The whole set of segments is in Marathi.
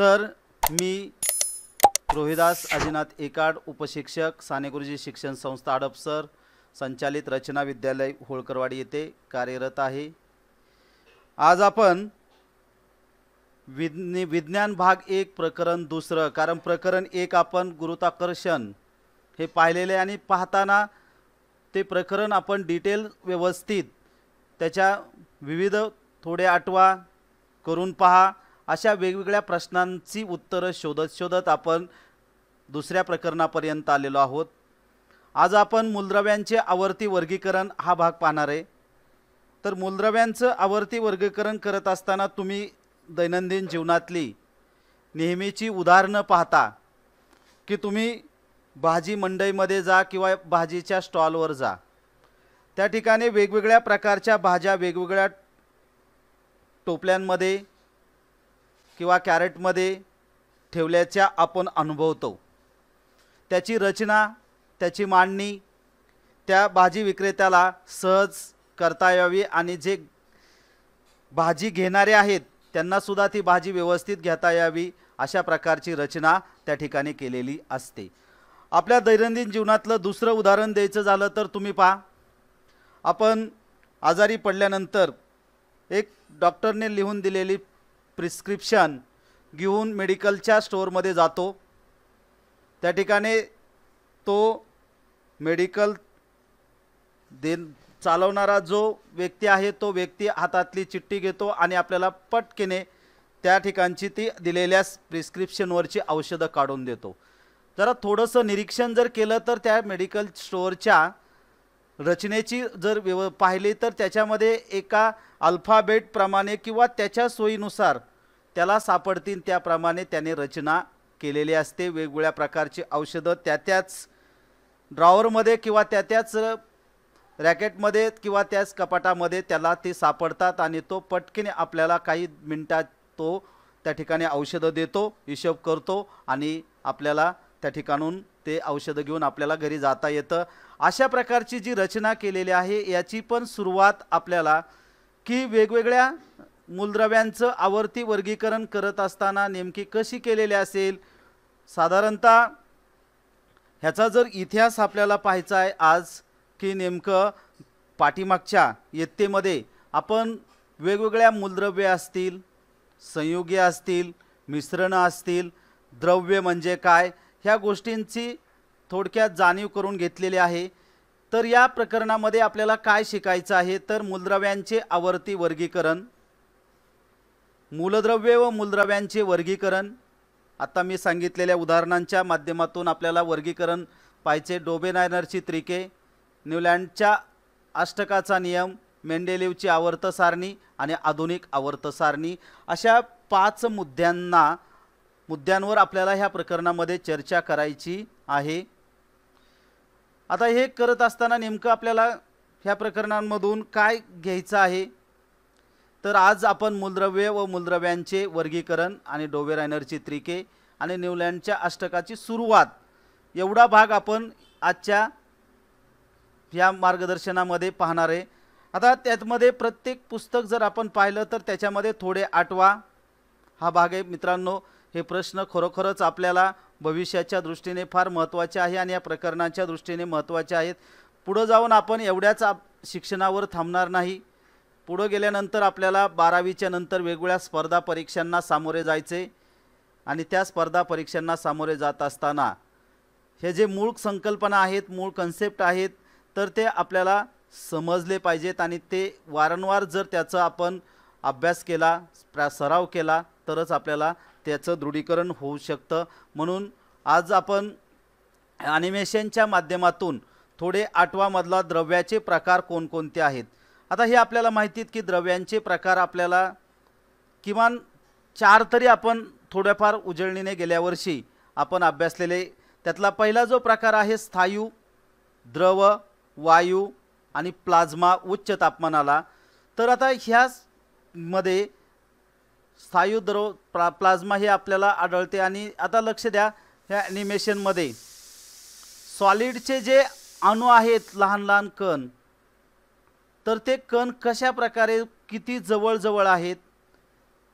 तर मी रोहिदास अजिनाथ एकाड उपशिक्षक साने गुरुजी शिक्षण संस्था अडपसर संचालित रचना विद्यालय होळकरवाडी येथे कार्यरत आहे आज आपण विज्ञ विज्ञान भाग एक प्रकरण दुसरं कारण प्रकरण एक आपण गुरुत्वाकर्षण हे पाहिलेले आणि पाहताना ते प्रकरण आपण डिटेल व्यवस्थित त्याच्या विविध थोडे आठवा करून पहा अशा वेगवेगळ्या प्रश्नांची उत्तरं शोधत शोधत आपण दुसऱ्या प्रकरणापर्यंत आलेलो आहोत आज आपण मूलद्रव्यांचे आवर्ती वर्गीकरण हा भाग पाहणार आहे तर मूलद्रव्यांचं आवर्ती वर्गीकरण करत असताना तुम्ही दैनंदिन जीवनातली नेहमीची उदाहरणं पाहता की तुम्ही भाजी मंडईमध्ये जा किंवा भाजीच्या स्टॉलवर जा त्या ठिकाणी वेगवेगळ्या प्रकारच्या भाज्या वेगवेगळ्या टोपल्यांमध्ये किंवा कॅरेटमध्ये ठेवल्याच्या आपण अनुभवतो त्याची रचना त्याची मांडणी त्या भाजी विक्रेत्याला सहज करता यावी आणि जे भाजी घेणारे आहेत त्यांनासुद्धा ती भाजी व्यवस्थित घेता यावी अशा प्रकारची रचना त्या ठिकाणी केलेली असते आपल्या दैनंदिन जीवनातलं दुसरं उदाहरण द्यायचं झालं तर तुम्ही पहा आपण आजारी पडल्यानंतर एक डॉक्टरने लिहून दिलेली प्रिस्क्रिप्शन घेऊन मेडिकलच्या स्टोअरमध्ये जातो त्या ठिकाणी तो मेडिकल दे चालवणारा जो व्यक्ती आहे तो व्यक्ती हातातली चिठ्ठी घेतो आणि आपल्याला पटकेने त्या ठिकाणची ती दिलेल्या प्रिस्क्रिप्शनवरची औषधं काढून देतो जरा थोडंसं निरीक्षण जर केलं तर त्या मेडिकल स्टोअरच्या रचनेची जर व्यव पाहिली तर त्याच्यामध्ये एका अल्फाबेटप्रमाणे किंवा त्याच्या सोयीनुसार त्याला सापडतील त्याप्रमाणे त्याने रचना केलेली असते वेगवेगळ्या प्रकारची औषधं त्या त्याच ड्रॉवरमध्ये किंवा त्या त्याच रॅकेटमध्ये किंवा त्याच कपाटामध्ये त्याला ते सापडतात आणि तो पटकीने आपल्याला काही मिनटात तो त्या ठिकाणी औषधं देतो हिशोब करतो आणि आपल्याला त्या ठिकाणून ते औषधं घेऊन आपल्याला घरी जाता येतं अशा प्रकारची जी रचना केलेली आहे याची पण सुरुवात आपल्याला की वेगवेगळ्या मूलद्रव्यांचं आवर्ती वर्गीकरण करत असताना नेमकी कशी केलेली असेल साधारणतः ह्याचा जर इतिहास आपल्याला पाहायचा आहे आज की नेमकं पाठीमागच्या इयत्तेमध्ये आपण वेगवेगळ्या मूलद्रव्ये असतील संयोगी असतील मिश्रणं असतील द्रव्य म्हणजे काय ह्या गोष्टींची थोडक्यात जाणीव करून घेतलेली आहे तर या प्रकरणामध्ये आपल्याला काय शिकायचं आहे तर मूलद्रव्यांचे आवर्ती वर्गीकरण मूलद्रव्ये व मूलद्रव्यांचे वर्गीकरण आता मी सांगितलेल्या उदाहरणांच्या माध्यमातून आपल्याला वर्गीकरण पाहिजे डोबेनायनरची त्रिके न्यूलँडच्या अष्टकाचा नियम मेंडेलिवची आवर्त सारणी आणि आधुनिक आवर्त सारणी अशा पाच मुद्द्यांना मुद्द्यांवर आपल्याला ह्या प्रकरणामध्ये चर्चा करायची आहे आता हे करत असताना नेमकं आपल्याला ह्या प्रकरणांमधून काय घ्यायचं आहे तर आज आपण मूलद्रव्य व मूलद्रव्यांचे वर्गीकरण आणि डोबे रायनरची त्रिके आणि न्यूलँडच्या अष्टकाची सुरुवात एवढा भाग आपण आजच्या ह्या मार्गदर्शनामध्ये पाहणार आहे आता त्यातमध्ये प्रत्येक पुस्तक जर आपण पाहिलं तर त्याच्यामध्ये थोडे आठवा हा भाग आहे मित्रांनो हे प्रश्न खरोखरच आपल्याला भविष्याच्या दृष्टीने फार महत्त्वाचे आहे आणि या प्रकरणाच्या दृष्टीने महत्त्वाचे आहेत पुढं जाऊन आपण एवढ्याच शिक्षणावर थांबणार नाही पुढं गेल्यानंतर आपल्याला बारावीच्या नंतर वेगवेगळ्या स्पर्धा परीक्षांना सामोरे जायचे आणि त्या स्पर्धा परीक्षांना सामोरे जात असताना हे जे मूळ संकल्पना आहेत मूळ कन्सेप्ट आहेत तर ते आपल्याला समजले पाहिजेत आणि ते वारंवार जर त्याचा आपण अभ्यास केला प्रा सराव केला तरच आपल्याला त्याचं दृढीकरण होऊ शकतं म्हणून आज आपण ॲनिमेशनच्या माध्यमातून थोडे आठवामधला द्रव्याचे प्रकार कोणकोणते आहेत आता हे आपल्याला माहिती आहेत की द्रव्यांचे प्रकार आपल्याला किमान चार तरी आपण थोड्याफार उजळणीने गेल्या वर्षी आपण अभ्यासलेले त्यातला पहिला जो प्रकार आहे स्थायू द्रव वायू आणि प्लाझ्मा उच्च तापमानाला तर आता ह्यामध्ये स्थायू द्रव प्ला प्लाझ्मा हे आपल्याला आढळते आणि आता लक्ष द्या ह्या ॲनिमेशनमध्ये सॉलिडचे जे अणू आहेत लहान लहान कण तर ते कण कशा प्रकारे किती जवळजवळ आहेत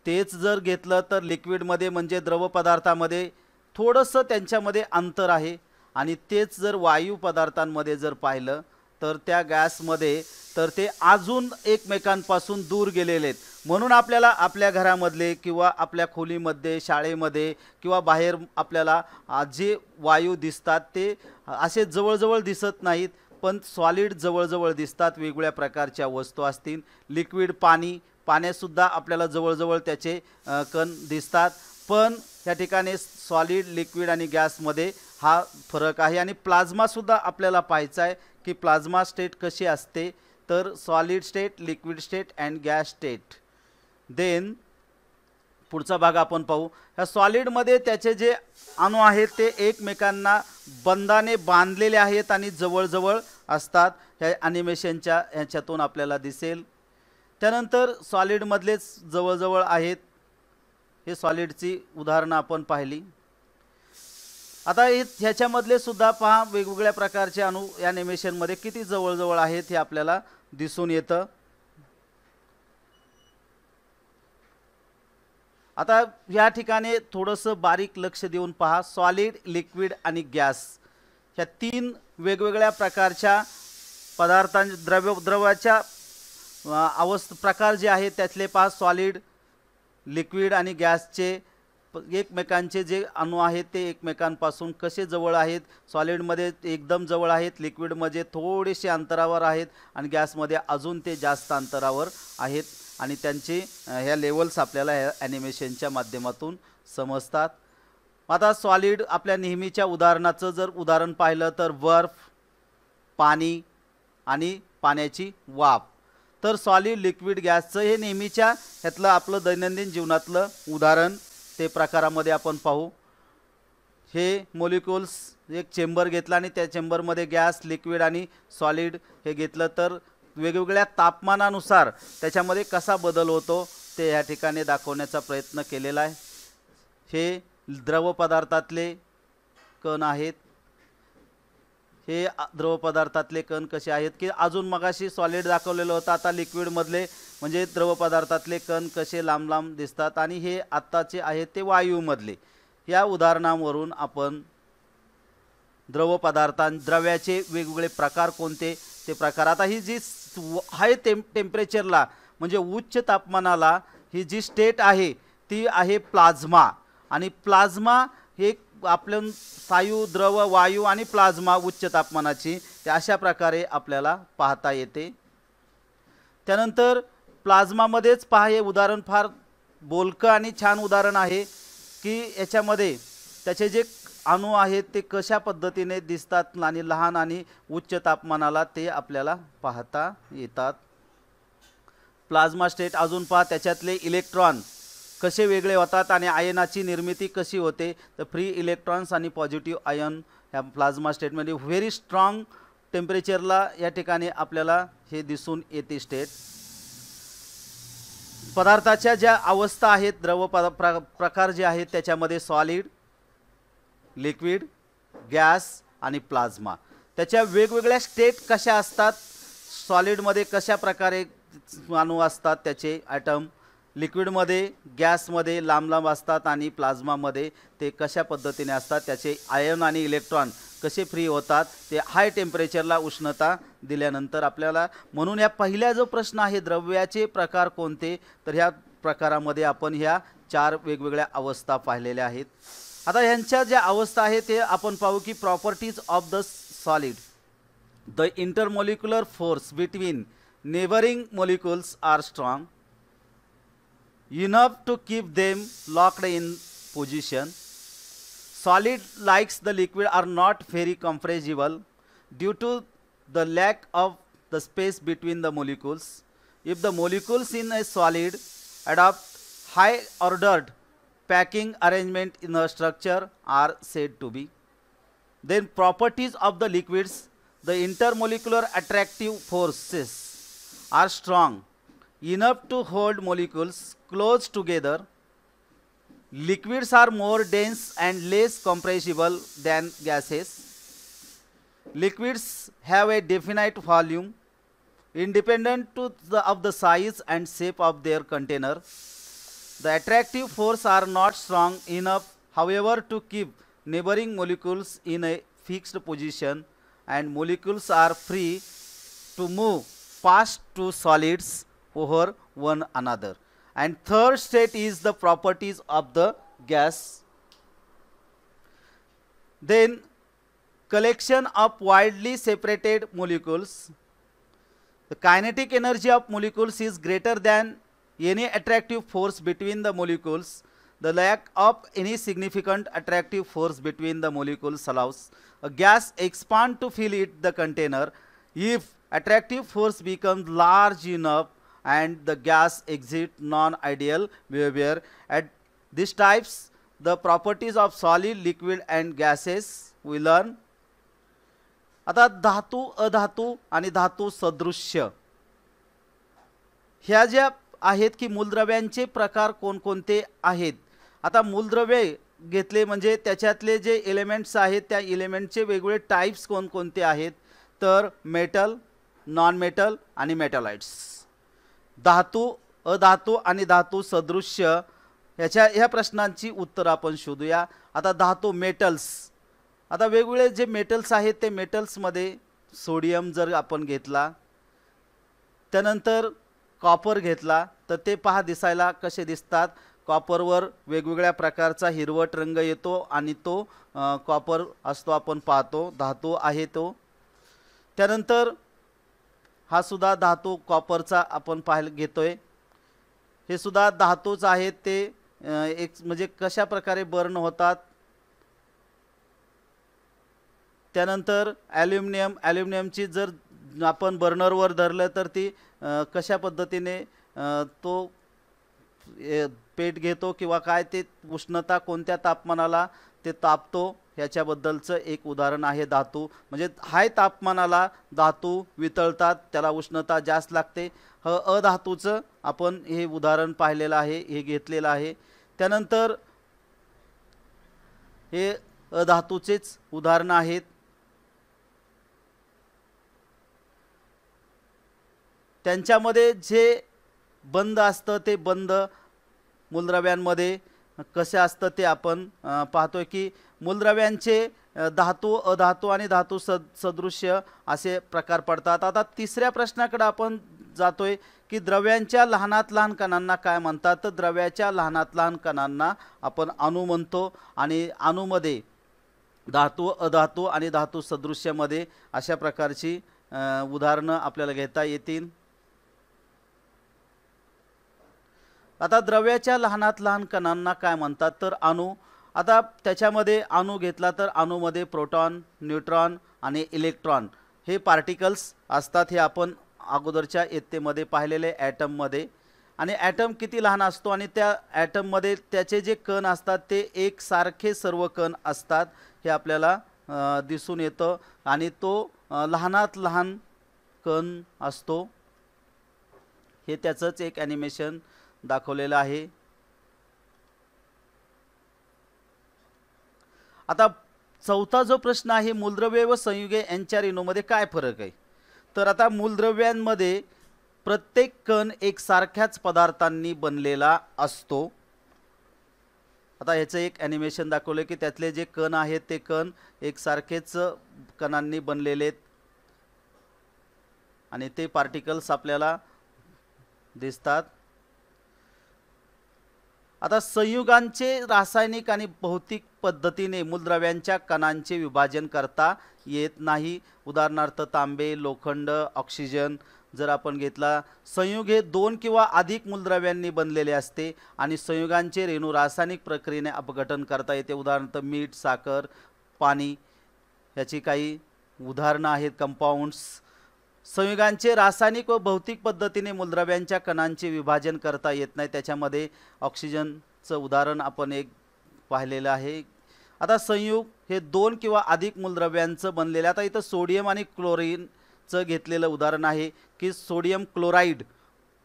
तेच जर घेतलं तर लिक्विडमध्ये म्हणजे द्रव पदार्थामध्ये थोडंसं त्यांच्यामध्ये अंतर आहे आणि तेच जर वायू पदार्थांमध्ये जर पाहिलं तर त्या गॅसमध्ये तर ते अजून एकमेकांपासून दूर गेलेले आहेत म्हणून आपल्याला आपल्या घरामधले किंवा आपल्या खोलीमध्ये शाळेमध्ये किंवा बाहेर आपल्याला जे वायू दिसतात ते असे जवळजवळ दिसत नाहीत पण सॉलिड जवळजवळ दिसतात वेगवेगळ्या प्रकारच्या वस्तू असतील लिक्विड पाणी पाण्यातसुद्धा आपल्याला जवळजवळ त्याचे कण दिसतात पण या ठिकाणी सॉलिड लिक्विड आणि गॅसमध्ये हा फरक आहे आणि प्लाझ्मासुद्धा आपल्याला पाहायचा आहे की प्लाझ्मा स्टेट कशी असते तर solid state liquid state and gas state then पुढचा भाग आपण पाहू ह्या सॉलिडमध्ये त्याचे जे अणू आहेत ते एकमेकांना बंदाने बांधलेले आहेत आणि जवळजवळ असतात ह्या ॲनिमेशनच्या ह्याच्यातून आपल्याला दिसेल त्यानंतर सॉलिडमधलेच जवळजवळ आहेत हे सॉलिडची उदाहरणं आपण पाहिली आता हे ह्याच्यामधले सुद्धा पहा वेगवेगळ्या प्रकारचे अणू या ॲनिमेशनमध्ये किती जवळजवळ आहेत हे आपल्याला दिसून येतं आता या ठिकाणी थोडंसं बारीक लक्ष देऊन पहा सॉलिड लिक्विड आणि गॅस ह्या तीन वेगवेगळ्या प्रकारच्या पदार्थां द्रव्य द्रवाच्या अवस्थ प्रकार जे आहेत त्यातले पहा सॉलिड लिक्विड आणि गॅसचे एकमेकांचे जे अणू आहेत ते एकमेकांपासून कसे जवळ आहेत सॉलिडमध्ये एकदम जवळ आहेत लिक्विडमध्ये थोडेसे अंतरावर आहेत आणि गॅसमध्ये अजून ते जास्त अंतरावर आहेत आणि त्यांची ह्या लेवल्स आपल्याला ह्या ॲनिमेशनच्या माध्यमातून समजतात आता सॉलिड आपल्या नेहमीच्या उदाहरणाचं जर उदाहरण पाहिलं तर बर्फ पाणी आणि पाण्याची वाफ तर सॉलिड लिक्विड गॅसचं हे नेहमीच्या ह्यातलं आपलं दैनंदिन जीवनातलं उदाहरण ते प्रकारामध्ये आपण पाहू हे मोलिक्युल्स एक चेंबर घेतला आणि त्या चेंबरमध्ये गॅस लिक्विड आणि सॉलिड हे घेतलं तर वेगवेगळ्या तापमानानुसार त्याच्यामध्ये कसा बदल होतो ते या ठिकाणी दाखवण्याचा प्रयत्न केलेला आहे हे द्रवपदार्थातले कण आहेत हे द्रवपदार्थातले कण कसे आहेत की अजून मगाशी सॉलिड दाखवलेलं होतं आता लिक्विडमधले म्हणजे द्रवपदार्थातले कण कसे लांब लांब दिसतात आणि हे आत्ताचे आहेत ते वायूमधले या उदाहरणावरून आपण द्रव पदार्थां द्रव्याचे वेगवेगळे प्रकार कोणते ते प्रकार आता ही जी हाय टेम टेम्परेचरला म्हणजे उच्च तापमानाला ही जी स्टेट आहे ती आहे प्लाझ्मा आणि प्लाझ्मा हे आपण सायू द्रव वायू आणि प्लाझ्मा उच्च तापमानाची ते अशा प्रकारे आपल्याला पाहता येते त्यानंतर प्लाझ्मामध्येच पहा हे उदाहरण फार बोलकं आणि छान उदाहरण आहे की याच्यामध्ये त्याचे जे अणू आहेत ते कशा पद्धतीने दिसतात आणि लहान आणि उच्च तापमानाला ते आपल्याला पाहता येतात प्लाझ्मा स्टेट अजून पहा त्याच्यातले इलेक्ट्रॉन कसे वेगळे होतात आणि आयनाची निर्मिती कशी होते तर फ्री इलेक्ट्रॉन्स आणि पॉझिटिव्ह आयन ह्या प्लाझ्मा स्टेटमध्ये व्हेरी स्ट्रॉंग टेम्परेचरला या ठिकाणी आपल्याला हे दिसून येते स्टेट पदार्थाच्या ज्या अवस्था आहेत द्रव पदा प्र प्रकार जे आहेत त्याच्यामध्ये सॉलिड लिक्विड गॅस आणि प्लाझ्मा त्याच्या वेगवेगळ्या स्टेट कशा असतात सॉलिडमध्ये कशा प्रकारे अणू असतात त्याचे ॲटम लिक्विडमध्ये गॅसमध्ये लांब लांब असतात आणि प्लाझ्मामध्ये ते कशा पद्धतीने असतात त्याचे आयन आणि इलेक्ट्रॉन कसे फ्री होतात ते हाय टेम्परेचरला उष्णता दिल्यानंतर आपल्याला म्हणून ह्या पहिल्या जो प्रश्न आहे द्रव्याचे प्रकार कोणते तर ह्या प्रकारामध्ये आपण ह्या चार वेगवेगळ्या अवस्था पाहिलेल्या आहेत आता ह्यांच्या ज्या अवस्था आहे ते आपण पाहू की properties of the solid the intermolecular force between neighbouring molecules are strong enough to keep them locked in position solid likes the liquid are not very compressible due to the lack of the space between the molecules if the molecules in a solid adopt high ordered packing arrangement in the structure are said to be. Then properties of the liquids, the intermolecular attractive forces are strong enough to hold molecules close together. Liquids are more dense and less compressible than gases. Liquids have a definite volume independent the, of the size and shape of their container the attractive force are not strong enough, however, to keep neighboring molecules in a fixed position and molecules are free to move past two solids over one another. And third state is the properties of the gas. Then collection of widely separated molecules. The kinetic energy of molecules is greater than any attractive force between the molecules, the lack of any significant attractive force between the molecules allows a gas expand to fill it the container if attractive force becomes large enough and the gas exit non-ideal behavior. At these types, the properties of solid, liquid and gases we learn. आता धातू अधातू आणि धातू सदृश्य ह्या ज्या आहेत की मूलद्रव्यांचे प्रकार कोणकोणते आहेत आता मूलद्रव्ये घेतले म्हणजे त्याच्यातले जे एलिमेंट्स आहेत त्या एलिमेंटचे वेगवेगळे टाईप्स कोणकोणते आहेत तर मेटल नॉन मेटल आणि मेटलाइट्स धातू अधातू आणि धातू सदृश्य ह्याच्या ह्या प्रश्नांची उत्तरं आपण शोधूया आता धातू मेटल्स आता वेगवेगळे जे मेटल्स आहेत ते मेटल्समध्ये सोडियम जर आपण घेतला त्यानंतर कॉपर घेतला तर ते पहा दिसायला कसे दिसतात कॉपरवर वेगवेगळ्या प्रकारचा हिरवट रंग येतो आणि तो कॉपर असतो आपण पाहतो धातू आहे तो त्यानंतर हा सुद्धा धातू कॉपरचा आपण पाहायला घेतोय हे सुद्धा धातूच आहेत ते एक म्हणजे कशा प्रकारे बर्न होतात त्यानंतर ॲल्युमिनियम ॲल्युमिनियमची जर आपण बर्नरवर धरलं तर ती कशा पद्धतीने तो पेट घेतो किंवा काय ते उष्णता कोणत्या तापमानाला ते तापतो ह्याच्याबद्दलचं एक उदाहरण आहे धातू म्हणजे हाय तापमानाला धातू वितळतात त्याला उष्णता जास्त लागते ह अधातूचं आपण हे उदाहरण पाहिलेलं आहे हे घेतलेलं आहे त्यानंतर हे अधातूचेच उदाहरण आहेत त्यांच्यामध्ये जे बंद असतं ते बंद मूलद्रव्यांमध्ये कसे असतं ते आपण पाहतो आहे की मूलद्रव्यांचे धातू अधातू आणि धातू सद सदृश्य असे प्रकार पडतात आता तिसऱ्या प्रश्नाकडे आपण जातोय की द्रव्यांच्या लहानात लहान कणांना काय म्हणतात तर द्रव्याच्या लहानात लहान कणांना आपण अणू म्हणतो आणि अणूमध्ये धातू अधातू आणि धातू सदृश्यामध्ये अशा प्रकारची उदाहरणं आपल्याला घेता येतील आता द्रव्याच्या लहानात लहान कणांना काय म्हणतात तर अणू आता त्याच्यामध्ये अणू घेतला तर अणूमध्ये प्रोटॉन न्यूट्रॉन आणि इलेक्ट्रॉन हे पार्टिकल्स असतात हे आपण अगोदरच्या इत्तेमध्ये पाहिलेले ॲटममध्ये आणि ॲटम किती लहान असतो आणि त्या ॲटममध्ये त्याचे जे कण असतात ते एकसारखे सर्व कण असतात हे आपल्याला दिसून येतं आणि तो लहानात लहान कण असतो हे त्याचंच एक ॲनिमेशन दाखवलेलं आहे आता चौथा जो प्रश्न आहे मूलद्रव्य व संयुगे यांच्या रेणूमध्ये काय फरक आहे तर आता मूलद्रव्यांमध्ये प्रत्येक कण एक सारख्याच पदार्थांनी बनलेला असतो आता ह्याचं एक ॲनिमेशन दाखवलं की त्यातले जे कण आहेत ते कण एकसारखेच कणांनी बनलेले आणि ते पार्टिकल्स आपल्याला दिसतात आता संयुगांचे रासायनिक आणि भौतिक पद्धतीने मूलद्रव्यांच्या कणांचे विभाजन करता येत नाही उदाहरणार्थ तांबे लोखंड ऑक्सिजन जर आपण घेतला संयुग हे दोन किंवा अधिक मूलद्रव्यांनी बनलेले असते आणि संयुगांचे रेणू रासायनिक प्रक्रियेने अपघटन करता येते उदाहरणार्थ मीठ साखर पाणी याची काही उदाहरणं आहेत कंपाऊंड्स संयुगांचे रासायनिक व भौतिक पद्धतीने मूलद्रव्यांच्या कणांचे विभाजन करता येत नाही त्याच्यामध्ये ऑक्सिजनचं उदाहरण आपण एक पाहिलेलं आहे आता संयुग हे दोन किंवा अधिक मूलद्रव्यांचं बनलेलं आता इथं सोडियम आणि क्लोरीनचं घेतलेलं उदाहरण आहे की सोडियम क्लोराईड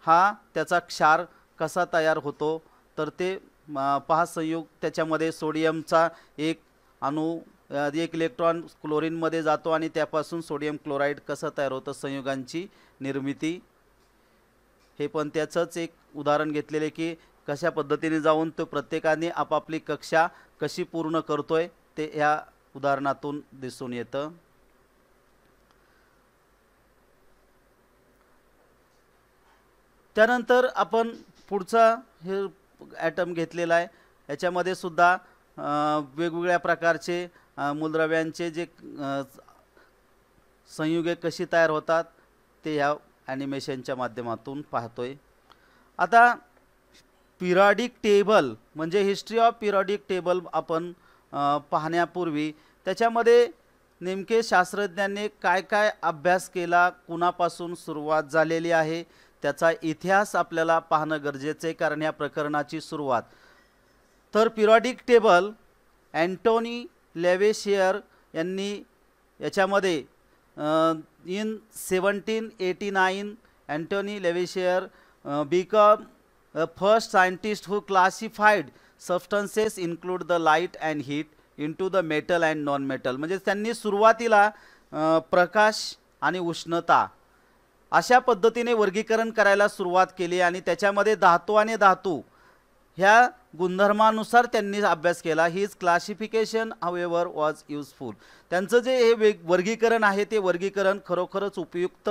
हा त्याचा क्षार कसा तयार होतो तर ते पहा संयुग त्याच्यामध्ये सोडियमचा एक अणु एक इलेक्ट्रॉन क्लोरीनमध्ये जातो आणि त्यापासून सोडियम क्लोराईड कसं तयार होतं संयुगांची निर्मिती हे पण त्याचंच एक उदाहरण घेतलेले की कशा पद्धतीने जाऊन तो प्रत्येकाने आपापली कक्षा कशी पूर्ण करतोय ते ह्या उदाहरणातून दिसून येतं त्यानंतर आपण पुढचा हे ॲटम घेतलेला आहे याच्यामध्ये सुद्धा वेगवेगळ्या प्रकारचे मूलद्रव्यांचे जे संयुगे कशी तयार होतात ते ह्या ॲनिमेशनच्या माध्यमातून पाहतोय आता पिरॉडिक टेबल म्हणजे हिस्ट्री ऑफ पिरॉडिक टेबल आपण पाहण्यापूर्वी त्याच्यामध्ये नेमके शास्त्रज्ञांनी काय काय अभ्यास केला कुणापासून सुरुवात झालेली आहे त्याचा इतिहास आपल्याला पाहणं गरजेचं आहे कारण या प्रकरणाची सुरुवात तर पिरॉडिक टेबल अँटोनी लेवेशियर यांनी याच्यामध्ये in seventeen eighty nine Antoine Lavoisier become first scientist who classified substances include the light and heat into the metal and non metal म्हणजे त्यांनी सुरुवातीला प्रकाश आणि उष्णता अशा पद्धतीने वर्गीकरण करायला सुरुवात केली आणि त्याच्यामध्ये धातू आणि धातू ह्या गुणधर्मानुसार त्यांनी अभ्यास केला हीज क्लासिफिकेशन हवेवर वॉज युजफुल त्यांचं जे हे वेग वर्गीकरण आहे ते वर्गीकरण खरोखरच उपयुक्त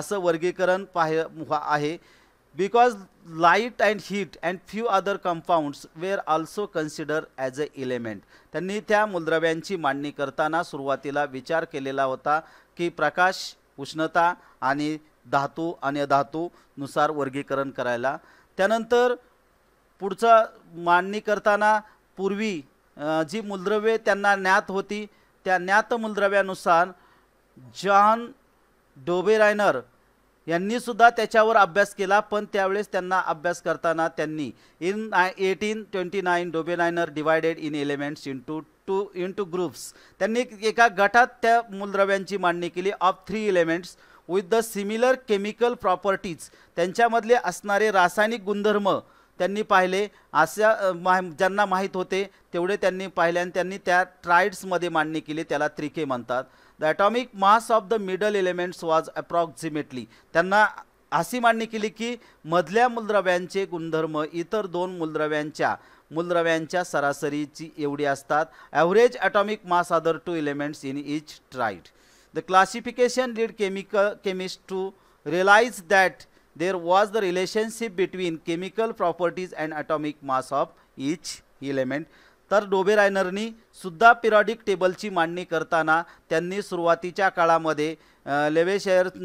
असं वर्गीकरण पाहे आहे because light and heat and few other compounds were also consider as a element त्यांनी त्या मूलद्रव्यांची मांडणी करताना सुरुवातीला विचार केलेला होता की प्रकाश उष्णता आणि धातू आणि अधातूनुसार वर्गीकरण करायला त्यानंतर पुढचं मांडणी करताना पूर्वी जी मूलद्रव्ये त्यांना ज्ञात होती त्या ज्ञात मूलद्रव्यानुसार जॉन डोबेरायनर यांनीसुद्धा त्याच्यावर अभ्यास केला पण त्यावेळेस त्यांना अभ्यास करताना त्यांनी इन नाय eighteen twenty nine Dobereiner divided in elements into into groups त्यांनी एका गटात त्या मूलद्रव्यांची मांडणी केली of three elements with the similar chemical properties त्यांच्यामधले असणारे रासायनिक गुणधर्म त्यांनी पाहिले अशा ज्यांना माहीत होते तेवढे त्यांनी पाहिले आणि त्यांनी त्या ट्राईड्समध्ये मांडणी केली त्याला त्रिके म्हणतात the atomic mass of the middle elements was approximately त्यांना अशी मांडणी केली की मधल्या मूलद्रव्यांचे गुणधर्म इतर दोन मूलद्रव्यांच्या मूलद्रव्यांच्या सरासरीची एवढी असतात average atomic mass other two elements in each triad the classification lead chemical chemist to realise that there was the relationship between chemical properties and atomic mass of each element तर डोबे सुद्धा पिरॉडिक टेबलची मांडणी करताना त्यांनी सुरुवातीच्या काळामध्ये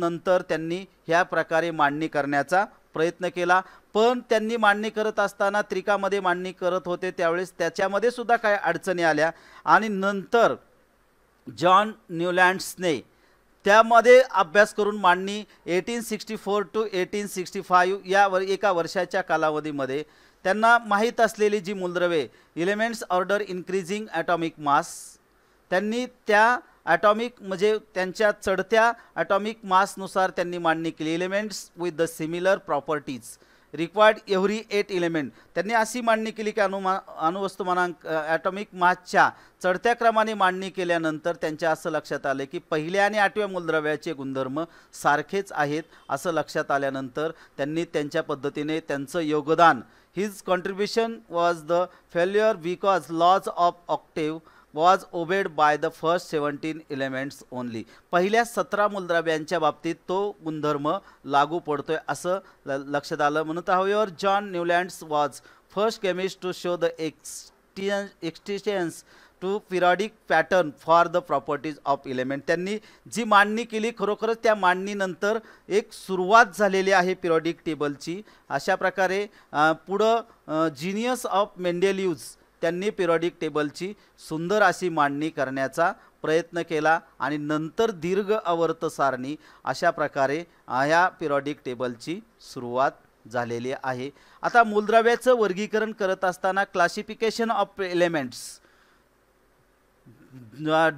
नंतर त्यांनी ह्या प्रकारे मांडणी करण्याचा प्रयत्न केला पण त्यांनी मांडणी करत असताना त्रिकामध्ये मांडणी करत होते त्यावेळेस त्याच्यामध्ये सुद्धा काय अडचणी आल्या आणि नंतर जॉन न्यूलँड्सने त्यामध्ये अभ्यास करून मांडणी eighteen sixty four to eighteen sixty five या वर एका वर्षाच्या कालावधीमध्ये त्यांना माहीत असलेली जी मूलद्रवे elements order increasing atomic mass त्यांनी त्या ॲटॉमिक म्हणजे त्यांच्या चढत्या ॲटॉमिक मासनुसार त्यांनी मांडणी केली elements with the similar properties required every eight element त्यांनी अशी मांडणी केली की अनुमा अणुवस्तुमानांक ॲटॉमिक मासच्या चढत्या क्रमाने मांडणी केल्यानंतर त्यांच्या असं लक्षात आलं की पहिल्या आणि आठव्या मूलद्रव्याचे गुणधर्म सारखेच आहेत असं लक्षात आल्यानंतर त्यांनी त्यांच्या पद्धतीने त्यांचं योगदान his contribution was the failure because laws of octave was obeyed by the first seventeen elements only पहिल्या सतरा मूलद्रव्यांच्या बाबतीत तो गुणधर्म लागू आहे असं ल लक्षात आलं म्हणत however John Newlands was first chemist to show the existence existences to periodic pattern for the properties of element त्यांनी जी मांडणी केली खरोखरच त्या मांडणीनंतर एक सुरुवात झालेली आहे पिरॉडिक टेबलची अशा प्रकारे पुढं जिनियस ऑफ मेंडेल्यूज त्यांनी पिरॉडिक टेबलची सुंदर अशी मांडणी करण्याचा प्रयत्न केला आणि नंतर दीर्घ आवर्त सारणी अशा प्रकारे ह्या पिरॉडिक टेबलची सुरुवात झालेली आहे आता मूलद्रव्याचं वर्गीकरण करत असताना क्लासिफिकेशन ऑफ एलिमेंट्स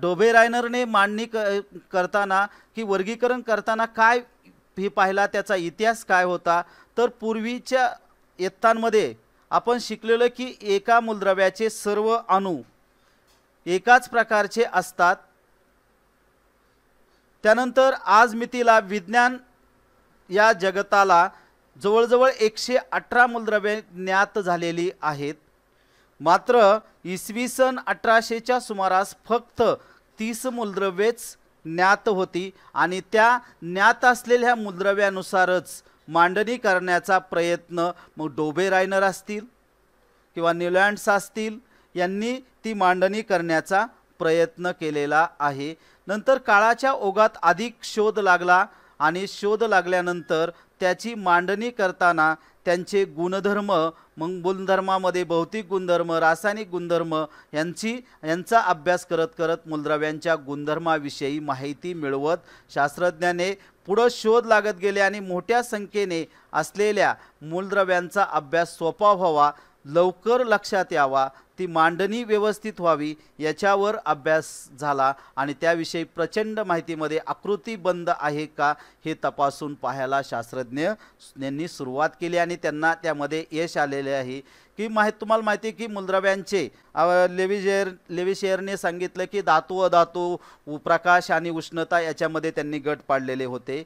डोबेरायनरने मांडणी क करताना की वर्गीकरण करताना काय हे पाहिला त्याचा इतिहास काय होता तर पूर्वीच्या इत्तांमध्ये आपण शिकलेलो की एका मूलद्रव्याचे सर्व अणू एकाच प्रकारचे असतात त्यानंतर आज मितीला विज्ञान या जगताला जवळजवळ एकशे अठरा मूलद्रव्ये ज्ञात झालेली आहेत मात्र इसवी सन अठराशेच्या सुमारास फक्त तीस मूलद्रव्येच ज्ञात होती आणि त्या ज्ञात असलेल्या मूलद्रव्यानुसारच मांडणी करण्याचा प्रयत्न मग डोबे रायनर असतील किंवा न्यूलँड्स असतील यांनी ती मांडणी करण्याचा प्रयत्न केलेला आहे नंतर काळाच्या ओघात अधिक शोध लागला आणि शोध लागल्यानंतर त्याची मांडणी करताना त्यांचे गुणधर्म मग गुणधर्मामध्ये भौतिक गुणधर्म रासायनिक गुणधर्म यांची यांचा अभ्यास करत करत मूलद्रव्यांच्या गुणधर्माविषयी माहिती मिळवत शास्त्रज्ञाने पुढं शोध लागत गेले आणि मोठ्या संख्येने असलेल्या मूलद्रव्यांचा अभ्यास सोपा व्हावा लवकर लक्षात यावा ती मांडणी व्यवस्थित व्हावी याच्यावर अभ्यास झाला आणि त्याविषयी प्रचंड माहितीमध्ये आकृती बंद आहे का हे तपासून पाहायला शास्त्रज्ञ यांनी सुरुवात केली आणि त्यांना त्यामध्ये यश आलेले आहे की माहीत तुम्हाला माहिती आहे की मूलद्रव्यांचे लेविशेअर लेविशेअरने सांगितलं की धातू अधातू प्रकाश आणि उष्णता याच्यामध्ये त्यांनी गट पाडलेले होते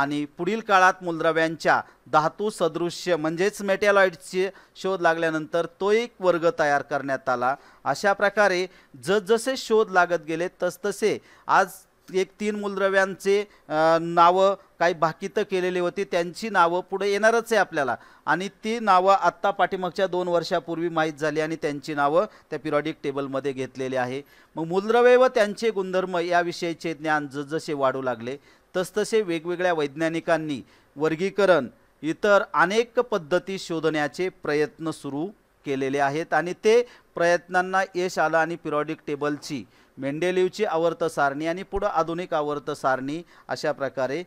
आणि पुढील काळात मूलद्रव्यांच्या धातू सदृश्य म्हणजेच मेटॅलॉइडचे शोध लागल्यानंतर तो एक वर्ग तयार करण्यात आला अशा प्रकारे जसजसे शोध लागत गेले तसतसे आज एक तीन मूलद्रव्यांचे नावं काही भाकितं केलेली होती त्यांची नावं पुढे येणारच आहे आपल्याला आणि ती नावं आत्ता पाठीमागच्या दोन वर्षापूर्वी माहीत झाली आणि त्यांची नावं त्या पिरॉडिक टेबलमध्ये घेतलेली आहे मग मूलद्रव्य व त्यांचे गुणधर्म याविषयीचे ज्ञान जसजसे वाढू लागले तसतसे वेगवेगळ्या वैज्ञानिकांनी वर्गीकरण इतर अनेक पद्धती शोधण्याचे प्रयत्न सुरू केलेले आहेत आणि ते प्रयत्नांना यश आलं आणि पिरॉडिक टेबलची मेंडेलिवची आवर्त सारणी आणि पुढं आधुनिक आवर्त सारणी अशा प्रकारे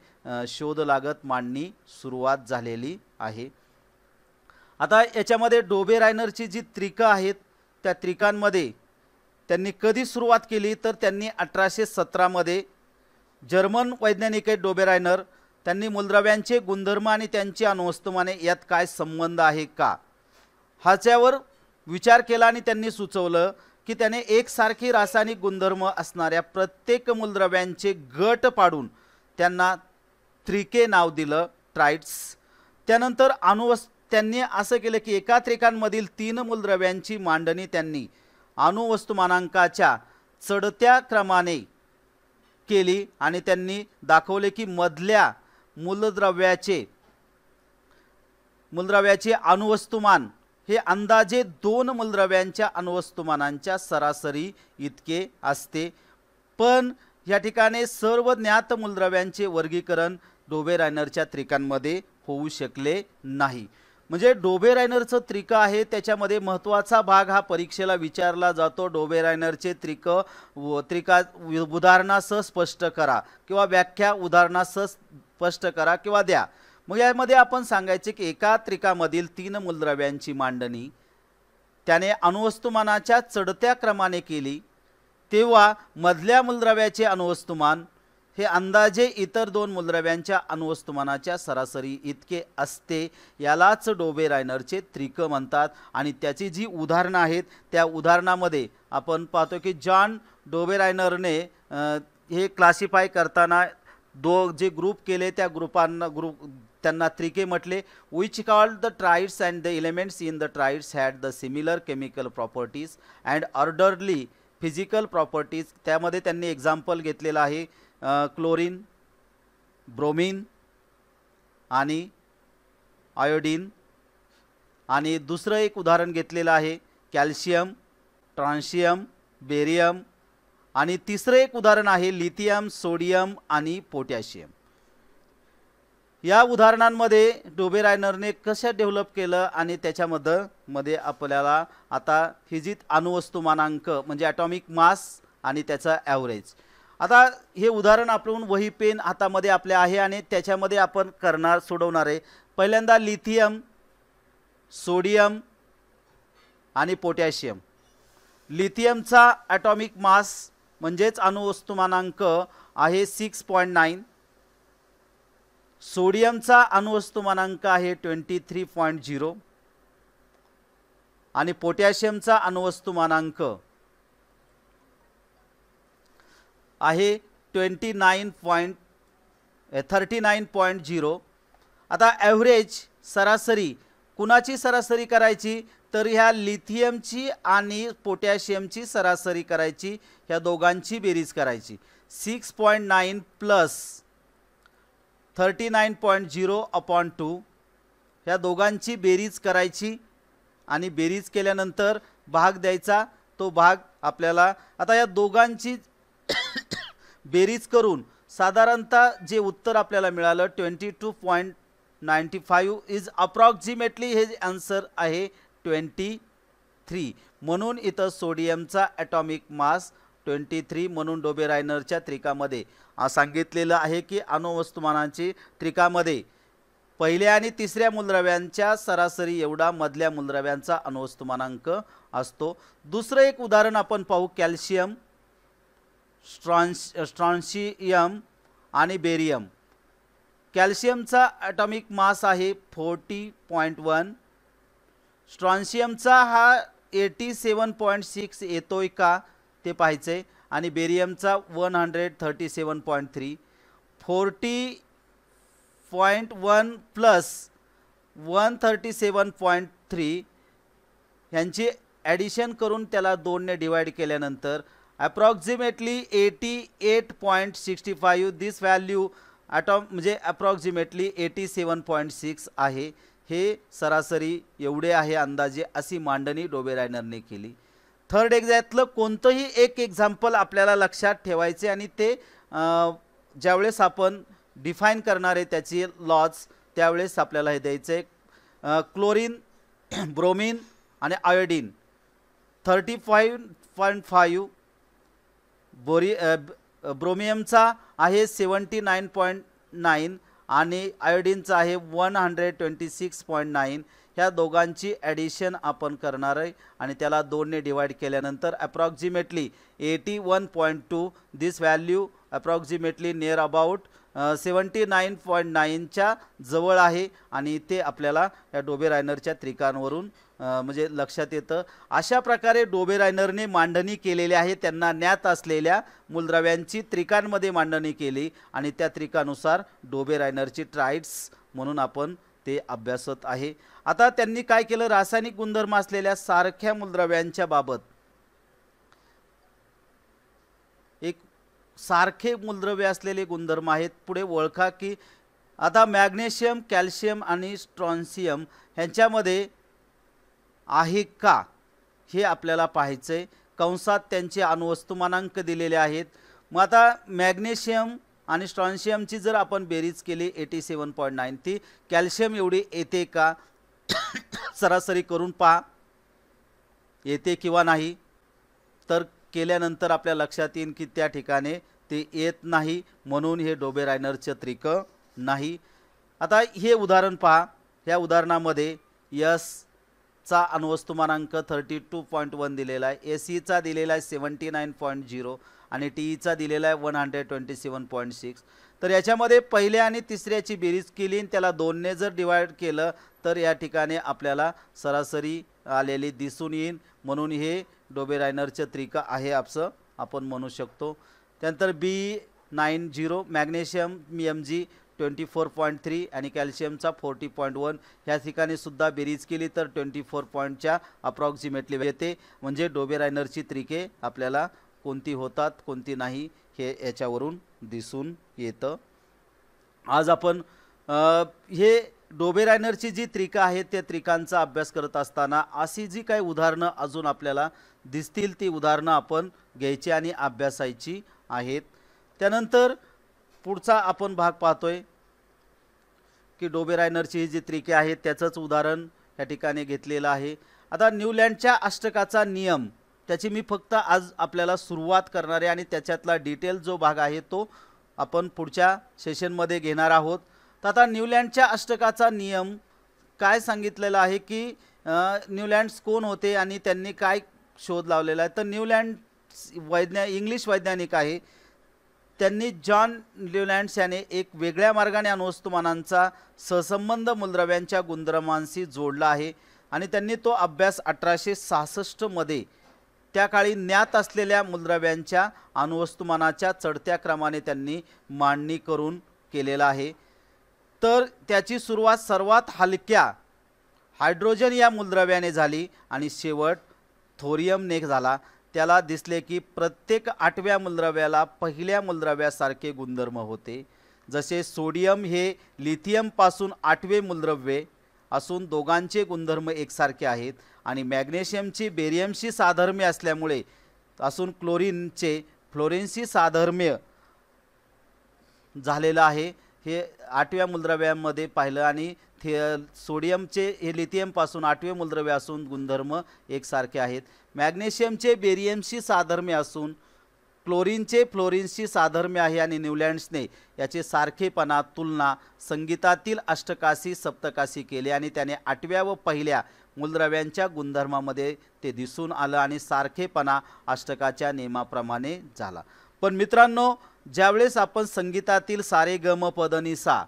शोध लागत मांडणी सुरुवात झालेली आहे आता याच्यामध्ये डोबे रायनरची जी त्रिका आहेत त्या त्रिकांमध्ये त्यांनी कधी सुरुवात केली तर त्यांनी अठराशे सतरामध्ये जर्मन वैज्ञानिक आहेत त्यांनी मूलद्रव्यांचे गुणधर्म आणि त्यांची अणुवस्तुमाने यात काय संबंध आहे का ह्याच्यावर विचार केला आणि त्यांनी सुचवलं की त्याने एकसारखी रासायनिक गुणधर्म असणाऱ्या प्रत्येक मूलद्रव्यांचे गट पाडून त्यांना त्रिके नाव दिलं ट्राईट्स त्यानंतर अणुवस् त्यांनी असं केलं की एका त्रिकांमधील तीन मूलद्रव्यांची मांडणी त्यांनी अणुवस्तुमानांकाच्या चढत्या क्रमाने केली आणि त्यांनी दाखवले की मधल्या मूलद्रव्याचे मूलद्रव्याचे अणुवस्तुमान हे अंदाजे दोन मूलद्रव्यांच्या अणुवस्तुमानांच्या सरासरी इतके असते पण या ठिकाणी सर्व ज्ञात मूलद्रव्यांचे वर्गीकरण डोबे रायनरच्या त्रिकांमध्ये होऊ शकले नाही म्हणजे डोबे रायनरचं त्रिक आहे त्याच्यामध्ये महत्त्वाचा भाग हा परीक्षेला विचारला जातो डोबे रायनरचे त्रिक व त्रिका उदाहरणासह स्पष्ट करा किंवा व्याख्या उदाहरणासह स्पष्ट करा किंवा द्या मग यामध्ये आपण सांगायचे की एका त्रिकामधील तीन मूलद्रव्यांची मांडणी त्याने अणुवस्तुमानाच्या चढत्या क्रमाने केली तेव्हा मधल्या मूलद्रव्याचे अणुवस्तुमान हे अंदाजे इतर दोन मूलद्रव्यांच्या अणुवस्तुमानाच्या सरासरी इतके असते यालाच डोबे रायनरचे त्रिक म्हणतात आणि त्याची जी उदाहरणं आहेत त्या उदाहरणामध्ये आपण पाहतो की जॉन डोबे रायनरने हे क्लासिफाय करताना दो जे ग्रुप केले त्या ग्रुपांना ग्रुप त्यांना त्रिके म्हटले which call the triads and the elements in the triads had the similar chemical properties and orderly physical properties त्यामध्ये त्यांनी एक्झाम्पल घेतलेलं आहे क्लोरीन ब्रोमीन आणि आयोडीन आणि दुसरं एक उदाहरण घेतलेलं आहे कॅल्शियम ट्रान्शियम बेरियम आणि तिसरं एक उदाहरण आहे लिथियम सोडियम आणि पोटॅशियम या उदाहरणांमध्ये डोबे रायनरने डेव्हलप केलं आणि त्याच्यामध्ये मध्ये आपल्याला आता फिजित अणुवस्तुमानांक म्हणजे ॲटॉमिक मास आणि त्याचा ॲव्हरेज आता हे उदाहरण आपण वही पेन हातामध्ये आपल्या आहे आणि त्याच्यामध्ये आपण करणार सोडवणार आहे पहिल्यांदा लिथियम सोडियम आणि पोटॅशियम लिथियमचा ॲटॉमिक मास म्हणजेच अणुवस्तुमानांक आहे सिक्स पॉईंट नाईन सोडियमचा अणुवस्तुमानांक आहे ट्वेंटी थ्री पॉईंट झिरो आणि पोटॅशियमचा अणुवस्तुमानांक आहे twenty nine point thirty nine point zero आता ॲव्हरेज सरासरी कुणाची सरासरी करायची तर ह्या लिथियमची आणि पोटॅशियमची सरासरी करायची ह्या दोघांची बेरीज करायची six point nine plus thirty nine point zero upon two ह्या दोघांची बेरीज करायची आणि बेरीज केल्यानंतर भाग द्यायचा तो भाग आपल्याला आता या दोघांची बेरीज करून साधारणतः जे उत्तर आपल्याला मिळालं twenty two point ninety five is approximately हे आन्सर आहे ट्वेंटी थ्री म्हणून इथं सोडियमचा ॲटॉमिक मास ट्वेंटी थ्री म्हणून डोबेरायनरच्या रायनरच्या त्रिकामध्ये सांगितलेलं आहे की अणुवस्तुमानांची त्रिकामध्ये पहिल्या आणि तिसऱ्या मूलद्रव्यांच्या सरासरी एवढा मधल्या मूलद्रव्यांचा अणुवस्तुमानांक असतो दुसरं एक उदाहरण आपण पाहू कॅल्शियम स्ट्रॉन्स स्ट्रॉन्शियम आणि बेरियम कॅल्शियमचा ॲटॉमिक मास आहे फोर्टी पॉईंट वन स्ट्रॉन्शियमचा हा एटी सेवन पॉईंट सिक्स येतो आहे का ते पाहायचं आहे आणि बेरियमचा one hundred thirty seven point three forty point one plus one thirty seven point three ह्यांची ॲडिशन करून त्याला दोनने डिवाईड केल्यानंतर eighty eight sixty 88.65 this value atom म्हणजे पॉईंट सिक्स आहे हे सरासरी एवढे आहे अंदाजे अशी मांडणी डोबे केली थर्ड एक्झॅक्टलं कोणतंही एक एक्झाम्पल आपल्याला लक्षात ठेवायचे आणि ते ज्यावेळेस आपण डिफाईन करणारे त्याची लॉज त्यावेळेस आपल्याला हे आहे क्लोरीन ब्रोमिन आणि iodine thirty five point five बोरी ब्रोमियमचा आहे सेवन्टी नाईन पॉईंट नाईन आणि आयोडीनचा आहे one hundred twenty six point nine ह्या दोघांची ॲडिशन आपण करणार आहे आणि त्याला दोनने डिवाईड केल्यानंतर approximately eighty one point two this value approximately near about seventy nine point नाईनच्या जवळ आहे आणि ते आपल्याला या डोबे रायनरच्या त्रिकांवरून म्हणजे लक्षात येतं अशा प्रकारे डोबे रायनरने मांडणी केलेली आहे त्यांना ज्ञात असलेल्या मूलद्रव्यांची त्रिकांमध्ये मांडणी केली आणि त्या त्रिकानुसार डोबे रायनरची ट्राईड्स म्हणून आपण ते अभ्यासत आहे आता त्यांनी काय केलं रासायनिक गुणधर्म असलेल्या सारख्या मूलद्रव्यांच्या बाबत एक सारखे मूलद्रव्य असलेले गुणधर्म आहेत पुढे ओळखा की आता मॅग्नेशियम कॅल्शियम आणि स्ट्रॉन्सियम ह्यांच्यामध्ये आहे का हे आपल्याला पाहायचं आहे कंसात त्यांचे अणुवस्तुमानांक दिलेले आहेत मग आता मॅग्नेशियम आणि स्ट्रॉन्शियमची जर आपण बेरीज केली एटी सेवन पॉईंट नाईन ती कॅल्शियम एवढी येते का सरासरी करून पहा येते किंवा नाही तर केल्यानंतर आपल्या लक्षात येईल की त्या ठिकाणी ते येत नाही म्हणून हे डोबे रायनरचं त्रिक नाही आता हे उदाहरण पहा ह्या उदाहरणामध्ये यस चा अणुवस्तुमानांक थर्टी टू पॉईंट वन दिलेला आहे ए सीचा दिलेला आहे सेवन्टी नाईन पॉईंट झिरो आणि टी ईचा e दिलेला आहे one hundred twenty seven point six तर याच्यामध्ये पहिल्या आणि तिसऱ्याची बेरीज केली त्याला दोनने जर डिवाईड केलं तर या ठिकाणी आपल्याला सरासरी आलेली दिसून येईल म्हणून हे डोबे रायनरचं आहे आपसं आपण म्हणू शकतो त्यानंतर B nine zero magnesium M G twenty four point three आणि कॅल्शियमचा फोर्टी पॉईंट वन ह्या ठिकाणी सुद्धा बेरीज केली तर ट्वेंटी फोर पॉईंटच्या अप्रॉक्सिमेटली येते म्हणजे डोबे रायनरची त्रिके आपल्याला कोणती होतात कोणती नाही हे याच्यावरून दिसून येतं आज आपण हे डोबे रायनरची जी त्रिका आहे त्या त्रिकांचा अभ्यास करत असताना अशी जी काही उदाहरणं अजून आपल्याला दिसतील ती उदाहरणं आपण घ्यायची आणि अभ्यासायची आहेत त्यानंतर पुढचा आपण भाग पाहतोय की डोबेरायनरची ही जी त्रिके आहेत त्याचंच उदाहरण या ठिकाणी घेतलेलं आहे आता न्यूलँडच्या अष्टकाचा नियम त्याची मी फक्त आज आपल्याला सुरुवात करणार आहे आणि त्याच्यातला डिटेल जो भाग आहे तो आपण पुढच्या सेशनमध्ये घेणार आहोत तर आता न्यूलँडच्या अष्टकाचा नियम काय सांगितलेला आहे की न्यूलँड्स कोण होते आणि त्यांनी काय शोध लावलेला आहे तर न्यूलँड वैज्ञा इंग्लिश वैज्ञानिक आहे त्यांनी जॉन ल्युलँड्स याने एक वेगळ्या मार्गाने अणुवस्तुमानांचा सहसंबंध मूलद्रव्यांच्या गुणधर्मांशी जोडला आहे आणि त्यांनी तो अभ्यास अठराशे सहासष्टमध्ये त्या काळी ज्ञात असलेल्या मूलद्रव्यांच्या अणुवस्तुमानाच्या चढत्या क्रमाने त्यांनी मांडणी करून केलेला आहे तर त्याची सुरुवात सर्वात हलक्या हायड्रोजन या मूलद्रव्याने झाली आणि शेवट थोरियमने झाला त्याला दिसले की प्रत्येक आठव्या मूलद्रव्याला पहिल्या मूलद्रव्यासारखे गुणधर्म होते जसे सोडियम हे लिथियमपासून आठवे मूलद्रव्ये असून दोघांचे गुणधर्म एकसारखे आहेत आणि मॅग्नेशियमची बेरियमशी साधर्म्य असल्यामुळे असून क्लोरीनचे फ्लोरीनशी साधर्म्य झालेलं आहे हे आठव्या मूलद्रव्यामध्ये पाहिलं आणि थे सोडियमचे हे लिथियमपासून आठवे मूलद्रव्य असून गुणधर्म एकसारखे आहेत मॅग्नेशियमचे बेरियमशी साधर्म्य असून क्लोरीनचे फ्लोरीनशी साधर्म्य आहे आणि न्यूलँड्सने याचे सारखेपणा तुलना संगीतातील अष्टकाशी सप्तकाशी केले आणि त्याने आठव्या व पहिल्या मूलद्रव्यांच्या गुणधर्मामध्ये ते दिसून आलं आणि सारखेपणा अष्टकाच्या नियमाप्रमाणे झाला पण मित्रांनो ज्यावेळेस आपण संगीतातील सारे गम पदनिसा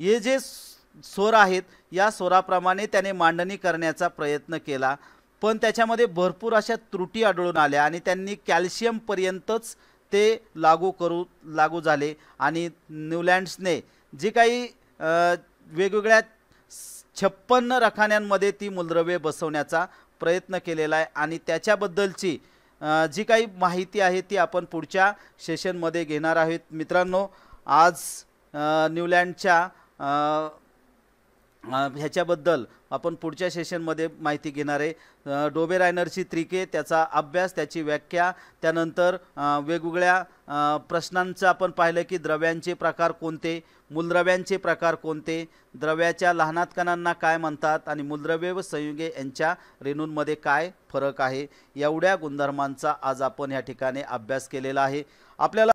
हे जे स्वर आहेत या स्वराप्रमाणे त्याने मांडणी करण्याचा प्रयत्न केला पण त्याच्यामध्ये भरपूर अशा त्रुटी आढळून आल्या आणि त्यांनी कॅल्शियमपर्यंतच ते लागू करू लागू झाले आणि न्यूलँड्सने जे काही वेगवेगळ्या छप्पन्न रखान्यांमध्ये ती मूलद्रव्ये बसवण्याचा प्रयत्न केलेला आहे आणि त्याच्याबद्दलची जी काही माहिती आहे ती आपण पुढच्या सेशनमध्ये घेणार आहोत मित्रांनो आज न्यूलँडच्या ह्याच्याबद्दल आपण पुढच्या सेशनमध्ये माहिती घेणार आहे डोबे रायनरची त्रिके त्याचा अभ्यास त्याची व्याख्या त्यानंतर वेगवेगळ्या प्रश्नांचं आपण पाहिलं की द्रव्यांचे प्रकार कोणते मूलद्रव्यांचे प्रकार कोणते द्रव्याच्या लहानात काय म्हणतात आणि मूलद्रव्य व संयुगे यांच्या रेणूंमध्ये काय फरक आहे एवढ्या गुणधर्मांचा आज आपण या ठिकाणी अभ्यास केलेला आहे आपल्याला